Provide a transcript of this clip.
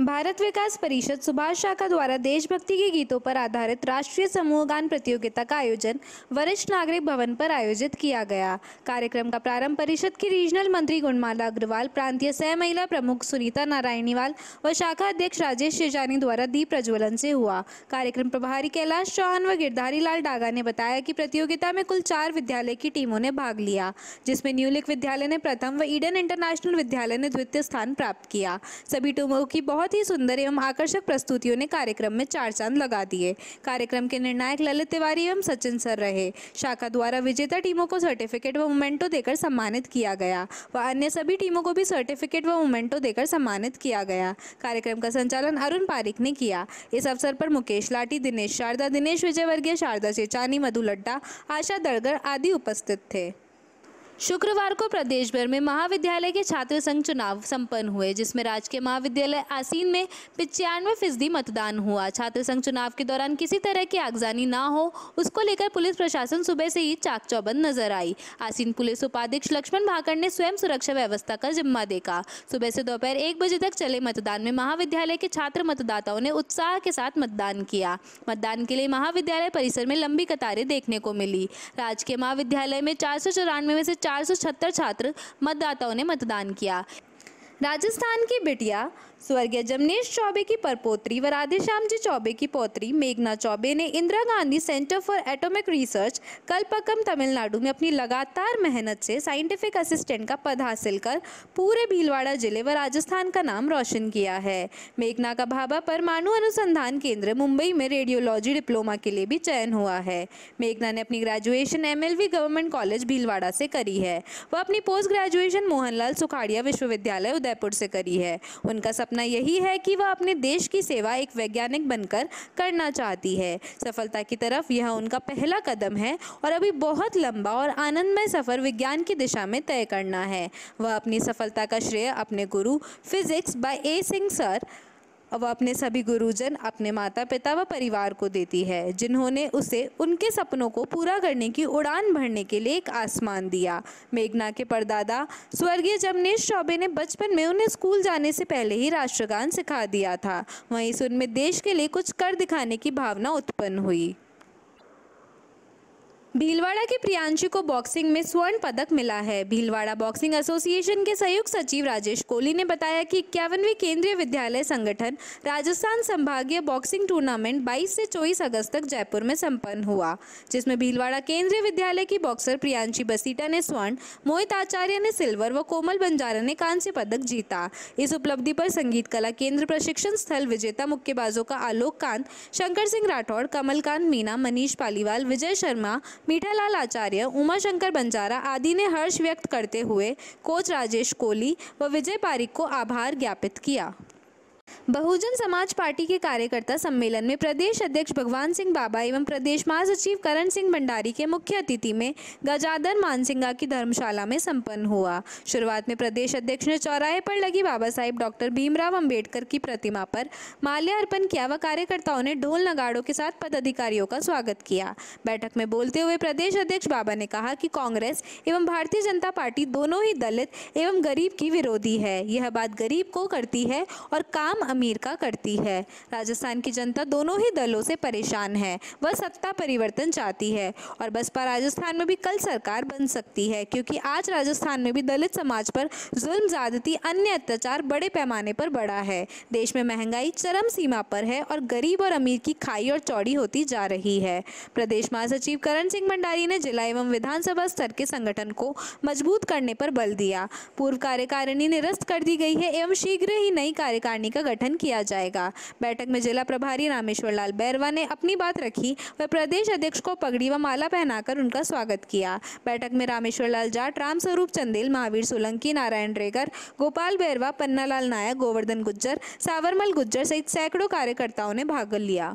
भारत विकास परिषद सुभाष शाखा द्वारा देशभक्ति के गीतों पर आधारित राष्ट्रीय समूह गान प्रतियोगिता का आयोजन वरिष्ठ नागरिक भवन पर आयोजित किया गया कार्यक्रम का प्रारंभ परिषद की रीजनल मंत्री गुणमाला अग्रवाल प्रांतीय सह महिला प्रमुख सुनीता नारायणीवाल व शाखा अध्यक्ष राजेश शेजानी द्वारा दीप प्रज्वलन से हुआ कार्यक्रम प्रभारी कैलाश चौहान व गिरधारी लाल डागा ने बताया कि प्रतियोगिता में कुल चार विद्यालय की टीमों ने भाग लिया जिसमें न्यूलिक विद्यालय ने प्रथम व ईडन इंटरनेशनल विद्यालय ने द्वितीय स्थान प्राप्त किया सभी टीमों की बहुत बहुत ही सुंदर एवं आकर्षक प्रस्तुतियों ने कार्यक्रम में चार चांद लगा दिए कार्यक्रम के निर्णायक ललित तिवारी एवं सचिन सर रहे शाखा द्वारा विजेता टीमों को सर्टिफिकेट व मोमेंटो देकर सम्मानित किया गया व अन्य सभी टीमों को भी सर्टिफिकेट व मोमेंटो देकर सम्मानित किया गया कार्यक्रम का संचालन अरुण पारिक ने किया इस अवसर पर मुकेश लाठी दिनेश शारदा दिनेश विजयवर्गीय शारदा चेचानी मधु लड्डा आशा दड़गर आदि उपस्थित थे शुक्रवार को प्रदेश भर में महाविद्यालय के छात्र संघ चुनाव संपन्न हुए जिसमें राजकीय महाविद्यालय आसीन में पिचानवे फीसदी मतदान हुआ छात्र संघ चुनाव के दौरान किसी तरह की आगजानी ना हो उसको लेकर पुलिस प्रशासन सुबह से ही चाक चौबंद नजर आई आसीन पुलिस उपाध्यक्ष लक्ष्मण भाकर ने स्वयं सुरक्षा व्यवस्था का जिम्मा देखा सुबह से दोपहर एक बजे तक चले मतदान में महाविद्यालय के छात्र मतदाताओं ने उत्साह के साथ मतदान किया मतदान के लिए महाविद्यालय परिसर में लंबी कतारें देखने को मिली राजकीय महाविद्यालय में चार में से चार चार छात्र मतदाताओं ने मतदान किया राजस्थान की बिटिया स्वर्गीय जमनेश चौबे की परपोत्री व राधेश्याम जी चौबे की पोत्री मेघना चौबे ने Indira Gandhi centre for atomic research Kalpakkam Tamil Nadu में अपनी लगातार मेहनत से साइंटिफिक असिस्टेंट का पद हासिल कर पूरे भीलवाड़ा जिले व राजस्थान का नाम रोशन किया है मेघना का भाभा परमाणु अनुसंधान केंद्र मुंबई में रेडियोलॉजी डिप्लोमा के लिए भी चयन हुआ है मेघना ने अपनी graduation M government college Bhilwara से करी है वह अपनी पोस्ट ग्रेजुएशन मोहनलाल सुखाड़िया विश्वविद्यालय उदय जयपुर से करी है उनका सपना यही है कि वह अपने देश की सेवा एक वैज्ञानिक बनकर करना चाहती है सफलता की तरफ यह उनका पहला कदम है और अभी बहुत लंबा और आनंदमय सफ़र विज्ञान की दिशा में तय करना है वह अपनी सफलता का श्रेय अपने गुरु physics by A Singh sir वह अपने सभी गुरुजन अपने माता पिता व परिवार को देती है जिन्होंने उसे उनके सपनों को पूरा करने की उड़ान भरने के लिए एक आसमान दिया मेघना के परदादा स्वर्गीय जमनेश चौबे ने बचपन में उन्हें स्कूल जाने से पहले ही राष्ट्रगान सिखा दिया था वहीं से उनमें देश के लिए कुछ कर दिखाने की भावना उत्पन्न हुई भीलवाड़ा के प्रियांशु को बॉक्सिंग में स्वर्ण पदक मिला है भीलवाड़ा बॉक्सिंग एसोसिएशन के संयुक्त सचिव राजेश कोहली ने बताया कि इक्यावनवे केंद्रीय विद्यालय संगठन राजस्थान संभागीय बॉक्सिंग टूर्नामेंट 22 से 24 अगस्त तक जयपुर में संपन्न हुआ जिसमें भीलवाड़ा केंद्रीय विद्यालय की बॉक्सर प्रियांशी बसीटा ने स्वर्ण मोहित आचार्य ने सिल्वर व कोमल बंजारा ने कांस्य पदक जीता इस उपलब्धि पर संगीत कला केंद्र प्रशिक्षण स्थल विजेता मुक्केबाजों का आलोक कांत शंकर सिंह राठौड़ कमलकांत मीना मनीष पालीवाल विजय शर्मा मीठालाल आचार्य उमाशंकर बंजारा आदि ने हर्ष व्यक्त करते हुए कोच राजेश कोहली व विजय पारिक को आभार ज्ञापित किया बहुजन समाज पार्टी के कार्यकर्ता सम्मेलन में प्रदेश अध्यक्ष भगवान सिंह बाबा एवं प्रदेश महासचिव करण सिंह भंडारी के मुख्य अतिथि में गजाधर मानसिंगा की धर्मशाला में संपन्न हुआ शुरुआत में प्रदेश अध्यक्ष ने चौराहे पर लगी बाबा साहेब डॉक्टर भीमराव अम्बेडकर की प्रतिमा पर माल्यार्पण किया व कार्यकर्ताओं ने ढोल नगाड़ों के साथ पदाधिकारियों का स्वागत किया बैठक में बोलते हुए प्रदेश अध्यक्ष बाबा ने कहा कि कांग्रेस एवं भारतीय जनता पार्टी दोनों ही दलित एवं गरीब की विरोधी है यह बात गरीब को करती है और काम कश्मीर का करती है राजस्थान की जनता दोनों ही दलों से परेशान है वह सत्ता परिवर्तन चाहती है और बसपा राजस्थान में भी कल सरकार बन सकती है क्योंकि आज राजस्थान में भी दलित समाज पर जुल्म ज़्यादती अन्य अत्याचार बड़े पैमाने पर बढ़ा है देश में महंगाई चरम सीमा पर है और गरीब और अमीर की खाई और चौड़ी होती जा रही है प्रदेश महासचिव करण सिंह भंडारी ने जिला एवं विधानसभा स्तर के संगठन को मजबूत करने पर बल दिया पूर्व कार्यकारिणी निरस्त कर दी गई है एवं शीघ्र ही नई कार्यकारिणी का गठन गठन किया जाएगा बैठक में जिला प्रभारी रामेश्वर लाल बैरवा ने अपनी बात रखी व प्रदेश अध्यक्ष को पगड़ी व माला पहनाकर उनका स्वागत किया बैठक में रामेश्वर लाल जाट रामस्वरूप चंदेल महावीर सोलंकी नारायण रेगर गोपाल बैरवा पन्नालाल नायक गोवर्धन गुज्जर सावरमल गुज्जर सहित सैकड़ों कार्यकर्ताओं ने भाग लिया